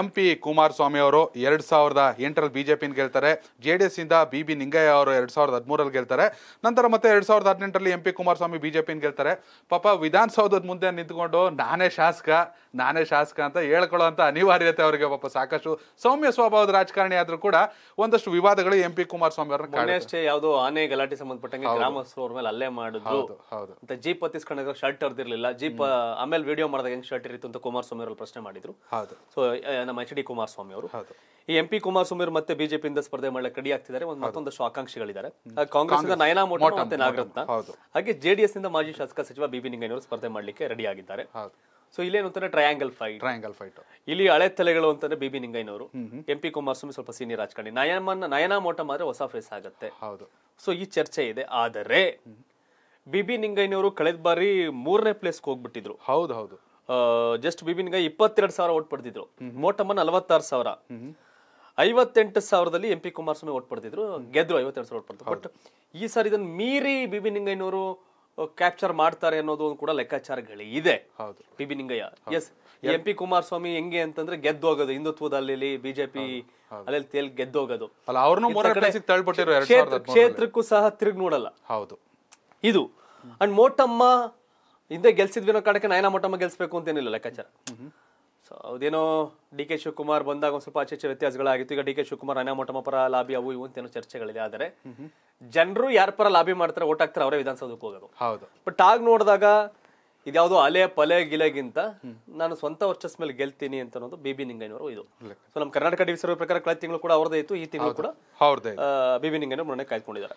M P Kumaraswamy ಅವರು ಎರಡು ಸಾವಿರದ ಎಂಟರಲ್ಲಿ ಬಿಜೆಪಿ ಗೆಲ್ತಾರೆ ಜೆ ಡಿ ಎಸ್ ಇಂದ ಬಿ ಬಿ ನಿಂಗಯ್ಯ ಅವರು ಎರಡು ಸಾವಿರದ ಹದಿಮೂರಲ್ಲಿ ಗೆಲ್ತಾರೆ ನಂತರ ಮತ್ತೆ ಎರಡು ಸಾವಿರದ ಹದಿನೆಂಟರಲ್ಲಿ ಎಂ ಪಿ ಕುಮಾರಸ್ವಾಮಿ ಬಿಜೆಪಿ ಗೆಲ್ತಾರೆ ಪಾಪ ವಿಧಾನಸೌಧದ ಮುಂದೆ ನಿಂತ್ಕೊಂಡು ನಾನೇ ಶಾಸಕ ನಾನೇ ಶಾಸಕ ಅಂತ ಹೇಳ್ಕೊಳ್ಳೋ ಅಂತ ಅನಿವಾರ್ಯತೆ ಅವರಿಗೆ ಪಾಪ ಸಾಕಷ್ಟು ಸೌಮ್ಯ ಸ್ವಭಾವದ ರಾಜಕಾರಣಿ ಆದರೂ ಕೂಡ ಒಂದಷ್ಟು ವಿವಾದಗಳು ಎಂ ಪಿ ಕುಮಾರಸ್ವಾಮಿ ಅವ್ರನ್ನ ಅಷ್ಟೇ ಯಾವುದು ಆನೆ ಗಲಾಟೆ ಸಂಬಂಧಪಟ್ಟಂಗೆ ಗ್ರಾಮಸ್ಥರು ಅವ್ರ ಮೇಲೆ ಅಲ್ಲೇ ಮಾಡಿದ್ರು ಹೌದು ಅಂತ ಜೀಪ್ ಹತ್ತಿಸ್ಕೊಂಡಾಗ ಶರ್ಟ್ ತರ್ದಿರ್ಲಿಲ್ಲ ಜೀಪ್ ಆಮೇಲೆ ವಿಡಿಯೋ ಮಾಡಿದಾಗ ಹೆಂಗ್ ಶರ್ಟ್ ಇರಿತ್ತು ಅಂತ ಕುಮಾರಸ್ವಾಮಿ ಅವರಲ್ಲಿ ಪ್ರಶ್ನೆ ಮಾಡಿದ್ರು ಹೌದು ಸೊ ನಮ್ಮ ಎಚ್ ಡಿ ಕುಮಾರಸ್ವಾಮಿ ಅವರು ಈ ಎಂ ಪಿ ಕುಮಾರಸ್ವಾಮಿ ಅವರು ಮತ್ತೆ ಇಂದ ಸ್ಪರ್ಧೆ ಮಾಡಲಿಕ್ಕೆ ರೆಡಿ ಆಗ್ತಿದ್ದಾರೆ ಒಂದು ಮತ್ತೊಂದಷ್ಟು ಆಕಾಂಕ್ಷಿಗಳಿದ್ದಾರೆ ಕಾಂಗ್ರೆಸ್ ಇಂದ ನಯನಾ ಮೋಟ ಮತ್ತೆ ನಾಗರತ್ನ ಹಾಗೆ ಜೆಡಿಎಸ್ ಇಂದ ಮಾಜಿ ಶಾಸಕ ಸಚಿವ ಬಿ ಬಿ ಸ್ಪರ್ಧೆ ಮಾಡಲಿಕ್ಕೆ ರೆಡಿ ಆಗಿದ್ದಾರೆ ಸೊ ಇಲ್ಲೇನು ಅಂತಂದ್ರೆ ಟ್ರಯಾಂಗಲ್ ಫೈಟ್ ಟ್ರಯಾಂಗಲ್ ಫೈಟ್ ಇಲ್ಲಿ ಹಳೆ ತಲೆಗಳು ಅಂತಂದ್ರೆ ಬಿ ಬಿ ನಿಂಗೈನವರು ಎಂ ಪಿ ಕುಮಾರಸ್ವಾಮಿ ಸ್ವಲ್ಪ ಸೀನಿಯರ್ ರಾಜಕಾರಣಿ ನಯನ ನಯನಾ ಮೋಟ ಮಾತ್ರ ಹೊಸ ಫೇಸ್ ಆಗುತ್ತೆ ಹೌದು ಸೊ ಈ ಚರ್ಚೆ ಇದೆ ಆದರೆ ಬಿ ಬಿ ನಿಂಗೈನವರು ಕಳೆದ ಬಾರಿ ಮೂರನೇ ಪ್ಲೇಸ್ಗೆ ಹೋಗ್ಬಿಟ್ಟಿದ್ರು ಹೌದು ಹೌದು ಜಸ್ಟ್ ಗೈ ಇಪ್ಪತ್ತೆರಡು ಸಾವಿರ ಓಟ್ ಪಡೆದಿದ್ರು ಮೋಟಮ್ಮ ನಲವತ್ತಾರು ಸಾವಿರ ಐವತ್ತೆಂಟು ಸಾವಿರದಲ್ಲಿ ಎಂ ಪಿ ಕುಮಾರಸ್ವಾಮಿ ಓಟ್ ಪಡೆದಿದ್ರು ಗೆದ್ರು ಐವತ್ತೆರಡು ಸಾವಿರ ಓಟ್ ಪಡೆದ್ರು ಬಟ್ ಈ ಸಾರಿ ಇದನ್ನ ಮೀರಿ ಬಿಬಿ ನಿಂಗಯ್ಯನವರು ಕ್ಯಾಪ್ಚರ್ ಮಾಡ್ತಾರೆ ಅನ್ನೋದು ಕೂಡ ಲೆಕ್ಕಾಚಾರಗಳಿದೆ ಇದೆ B S M P Kumaraswamy ಹೆಂಗೆ ಅಂತಂದ್ರೆ ಗೆದ್ದೋಗೋದು ಹಿಂದುತ್ವದ ಅಲ್ಲಿ ಬಿಜೆಪಿ ಅಲ್ಲಿ ತೇಲ್ ಗೆದ್ದೋಗೋದು ಕ್ಷೇತ್ರಕ್ಕೂ ಸಹ ತಿರುಗಿ ನೋಡಲ್ಲ ಹೌದು ಇದು ಅಂಡ್ ಮೋಟಮ್ಮ ಹಿಂದೆ ಗೆಲ್ಸಿದ್ವಿ ಅನ್ನೋ ಕಾರಣಕ್ಕೆ ನಯನ ಮೊಟ್ಟಮ್ಮ ಗೆಲ್ಸ್ಬೇಕು ಏನಿಲ್ಲ ಲೆಕ್ಕಾಚಾರ ಸೊ ಅದೇನೋ ಡಿ ಕೆ ಶಿವಕುಮಾರ್ ಬಂದಾಗ ಒಂದು ಸ್ವಲ್ಪ ಆಚೆ ವ್ಯತ್ಯಾಸಗಳಾಗಿತ್ತು ಈಗ ಡಿ ಕೆ ಶಿವಕುಮಾರ್ ನಯನ ಮಟ್ಟಮ್ಮ ಪರ ಲಾಬಿ ಅವು ಇವು ಏನೋ ಚರ್ಚೆಗಳಿದೆ ಆದರೆ ಜನರು ಯಾರ ಪರ ಲಾಬಿ ಮಾಡ್ತಾರೆ ಓಟ್ ಹಾಕ್ತಾರೆ ಅವರೇ ವಿಧಾನಸೌಧಕ್ಕೆ ಹೋಗೋದು ಹೌದು ಬಟ್ ಆಗ ನೋಡಿದಾಗ ಇದ್ಯಾವುದೋ ಅಲೆ ಪಲೆ ಗಿಲೆಗಿಂತ ನಾನು ಸ್ವಂತ ವರ್ಷಸ್ ಮೇಲೆ ಗೆಲ್ತೀನಿ ಅಂತ ಅನ್ನೋದು ಬಿಬಿ ಬಿ ಇದು ಸೊ ನಮ್ಮ ಕರ್ನಾಟಕ ಡಿ ಪ್ರಕಾರ ಕಳೆದ ತಿಂಗಳು ಕೂಡ ಅವ್ರದ್ದೇ ಇತ್ತು ಈ ತಿಂಗಳು ಕೂಡ ಬಿ ಬಿ ನಿಂಗಯ್ಯನವರು ಮೊನ್ನೆ ಕಾಯ್ಕೊಂಡಿದ್ದಾರೆ